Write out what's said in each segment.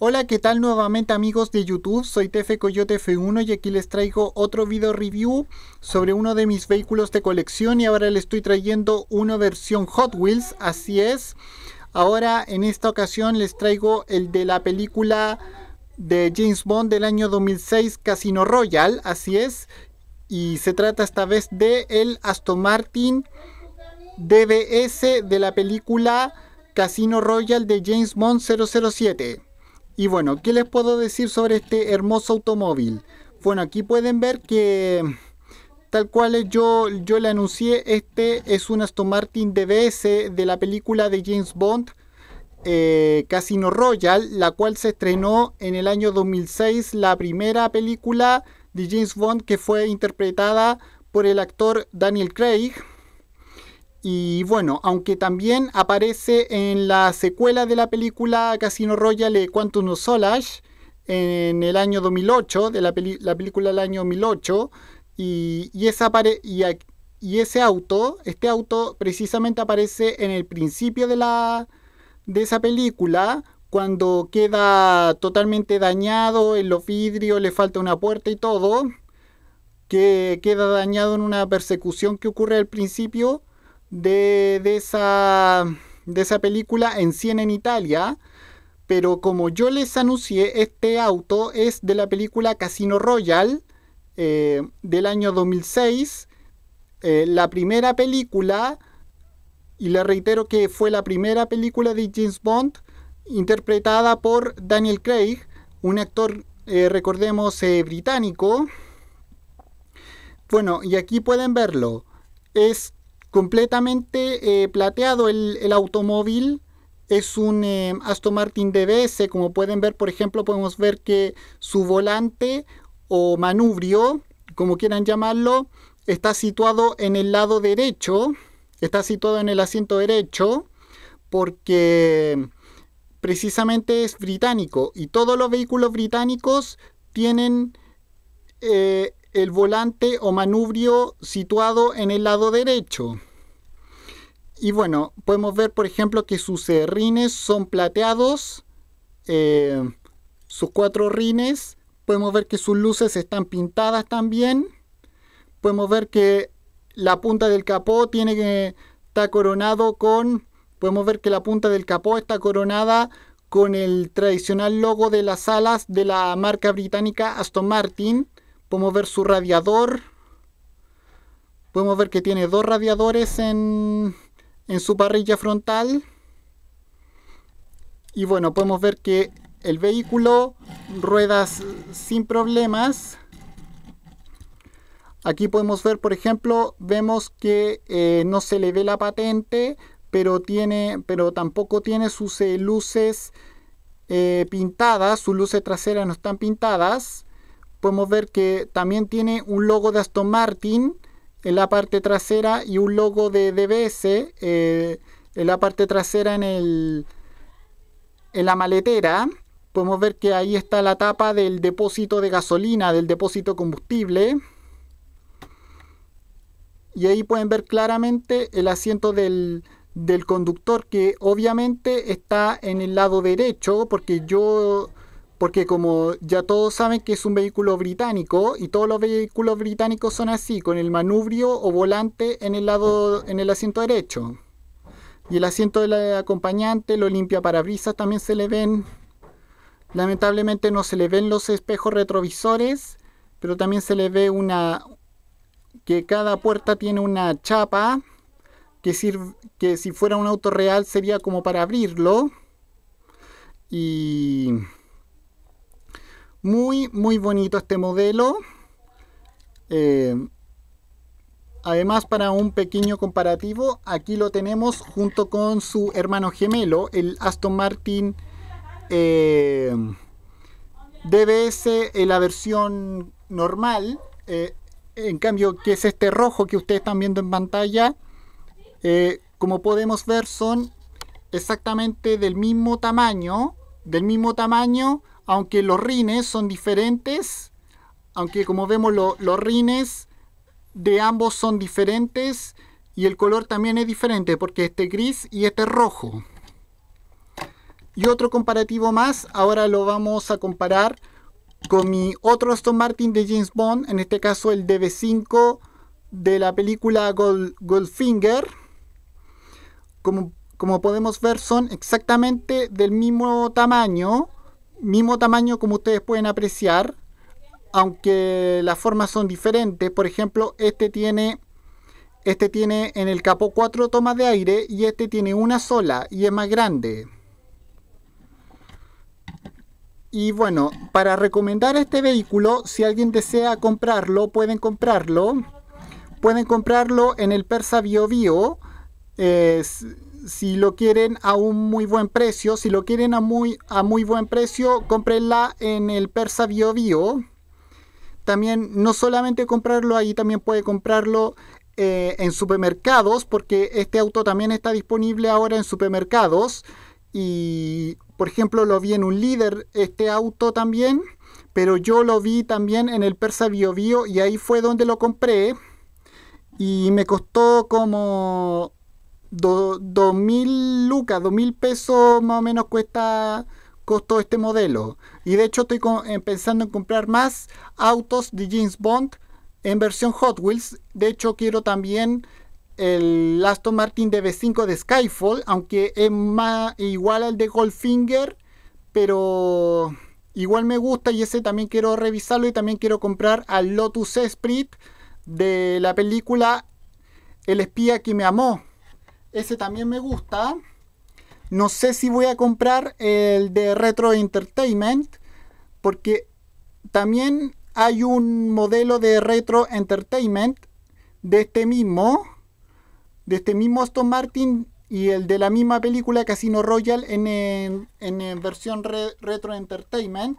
Hola, ¿qué tal nuevamente amigos de YouTube? Soy Tefe Coyote F1 y aquí les traigo otro video review sobre uno de mis vehículos de colección y ahora le estoy trayendo una versión Hot Wheels, así es. Ahora en esta ocasión les traigo el de la película de James Bond del año 2006 Casino Royal, así es. Y se trata esta vez de el Aston Martin DBS de la película Casino Royal de James Bond 007. Y bueno, ¿qué les puedo decir sobre este hermoso automóvil? Bueno, aquí pueden ver que tal cual yo, yo le anuncié, este es un Aston Martin DBS de la película de James Bond, eh, Casino Royale, la cual se estrenó en el año 2006, la primera película de James Bond que fue interpretada por el actor Daniel Craig. Y bueno, aunque también aparece en la secuela de la película Casino Royale Quantum Solas, en el año 2008, de la, película del año 2008, y, esa ese auto, este auto precisamente aparece en el principio de, la, de esa película, cuando queda totalmente dañado en los vidrios, le falta una puerta y todo, que queda dañado en una persecución que ocurre al principio de, esa, de esa película en 100 en Italia. Pero como yo les anuncié, este auto es de la película Casino Royal eh, del año 2006. Eh, la primera película, y le reitero que fue la primera película de James Bond interpretada por Daniel Craig, un actor, eh, recordemos, británico. Bueno, y aquí pueden verlo. Es completamente eh, plateado el, automóvil. Es un eh, Aston Martin DBS, como pueden ver, por ejemplo, podemos ver que su volante o manubrio, como quieran llamarlo, está situado en el lado derecho, está situado en el asiento derecho, porque precisamente es británico y todos los vehículos británicos tienen eh, el volante o manubrio situado en el lado derecho. Y bueno, podemos ver por ejemplo que sus rines son plateados, eh, sus cuatro rines, podemos ver que sus luces están pintadas también, podemos ver que la punta del capó tiene que está coronado con podemos ver que la punta del capó está coronada con el tradicional logo de las alas de la marca británica Aston Martin Podemos ver su radiador. Podemos ver que tiene dos radiadores en, su parrilla frontal. Y bueno, podemos ver que el vehículo ruedas sin problemas. Aquí podemos ver, por ejemplo, vemos que eh, no se le ve la patente, pero, tiene, pero tampoco tiene sus eh, luces eh, pintadas, sus luces traseras no están pintadas podemos ver que también tiene un logo de Aston Martin en la parte trasera y un logo de DBS eh, en la parte trasera en, el, en la maletera. Podemos ver que ahí está la tapa del depósito de gasolina, del depósito combustible. Y ahí pueden ver claramente el asiento del, del conductor que obviamente está en el lado derecho porque yo porque como ya todos saben que es un vehículo británico y todos los vehículos británicos son así, con el manubrio o volante en el lado en el asiento derecho. Y el asiento del acompañante, lo limpia brisas. también se le ven. Lamentablemente no se le ven los espejos retrovisores, pero también se le ve una que cada puerta tiene una chapa que que si fuera un auto real sería como para abrirlo. Y muy, muy bonito este modelo. Eh, además, para un pequeño comparativo, aquí lo tenemos junto con su hermano gemelo, el Aston Martin eh, DBS, en la versión normal. Eh, en cambio, que es este rojo que ustedes están viendo en pantalla, como podemos ver, son exactamente del mismo tamaño, del mismo tamaño, aunque los rines son diferentes, aunque como vemos los rines de ambos son diferentes y el color también es diferente porque este gris y este rojo. Y otro comparativo más, ahora lo vamos a comparar con mi otro Aston Martin de James Bond, en este caso el DB5 de la película Goldfinger. Como, como podemos ver son exactamente del mismo tamaño, mismo tamaño como ustedes pueden apreciar, aunque las formas son diferentes. Por ejemplo, este tiene, este tiene en el capó cuatro tomas de aire y este tiene una sola y es más grande. Y bueno, para recomendar este vehículo, si alguien desea comprarlo, pueden comprarlo. Pueden comprarlo en el Persa Bio Bio. Eh, si lo quieren a un muy buen precio, si lo quieren a muy, a muy buen precio, cómprenla en el Persa Bio Bio. También no solamente comprarlo ahí, también puede comprarlo eh, en supermercados, porque este auto también está disponible ahora en supermercados. Y por ejemplo, lo vi en un líder este auto también, pero yo lo vi también en el Persa Bio Bio y ahí fue donde lo compré. Y me costó como 2.000 lucas, 2.000 mil pesos más o menos cuesta costó este modelo. Y de hecho estoy eh, pensando en comprar más autos de James Bond en versión Hot Wheels. De hecho quiero también el Aston Martin DB5 de Skyfall, aunque es más igual al de Goldfinger, pero igual me gusta y ese también quiero revisarlo y también quiero comprar al Lotus Esprit de la película El espía que me amó ese también me gusta. No sé si voy a comprar el de Retro Entertainment. Porque también hay un modelo de Retro Entertainment de este mismo. De este mismo Aston Martin y el de la misma película Casino Royale en, versión Retro Entertainment.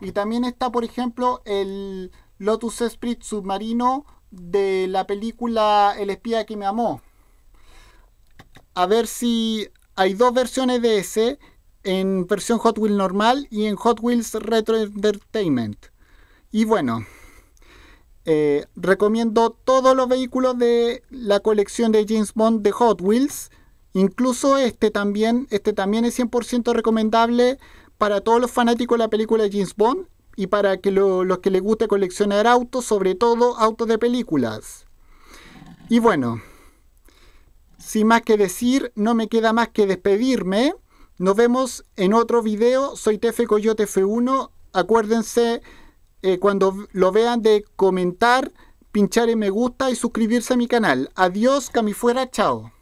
Y también está, por ejemplo, el Lotus Esprit Submarino de la película El espía que me amó a ver si hay dos versiones de ese en versión Hot Wheels normal y en Hot Wheels Retro Entertainment. Y bueno, eh, recomiendo todos los vehículos de la colección de James Bond de Hot Wheels, incluso este también, este también es 100% recomendable para todos los fanáticos de la película James Bond y para que los que les guste coleccionar autos, sobre todo autos de películas. Y bueno, sin más que decir, no me queda más que despedirme. Nos vemos en otro video. Soy Tefe Coyote F1. Acuérdense eh, cuando lo vean de comentar, pinchar en me gusta y suscribirse a mi canal. Adiós, camifuera, chao.